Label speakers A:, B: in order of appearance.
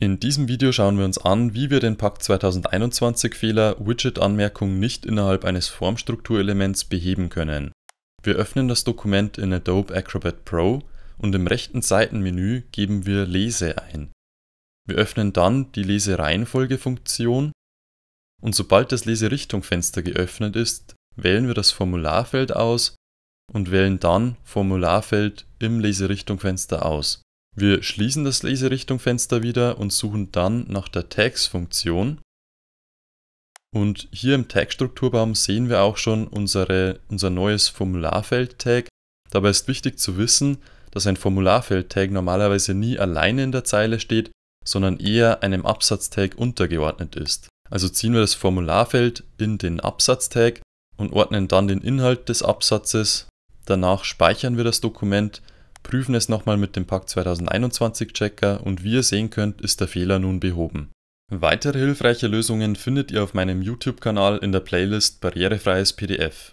A: In diesem Video schauen wir uns an, wie wir den Pakt 2021 Fehler Widget-Anmerkung nicht innerhalb eines Formstrukturelements beheben können. Wir öffnen das Dokument in Adobe Acrobat Pro und im rechten Seitenmenü geben wir Lese ein. Wir öffnen dann die Lesereihenfolge-Funktion und sobald das Leserichtungfenster geöffnet ist, wählen wir das Formularfeld aus und wählen dann Formularfeld im Leserichtungfenster aus. Wir schließen das Leserichtungfenster wieder und suchen dann nach der Tags-Funktion. Und hier im Tag-Strukturbaum sehen wir auch schon unsere, unser neues Formularfeld-Tag. Dabei ist wichtig zu wissen, dass ein Formularfeld-Tag normalerweise nie alleine in der Zeile steht, sondern eher einem Absatz-Tag untergeordnet ist. Also ziehen wir das Formularfeld in den Absatz-Tag und ordnen dann den Inhalt des Absatzes. Danach speichern wir das Dokument prüfen es nochmal mit dem Pack 2021 Checker und wie ihr sehen könnt, ist der Fehler nun behoben. Weitere hilfreiche Lösungen findet ihr auf meinem YouTube-Kanal in der Playlist Barrierefreies PDF.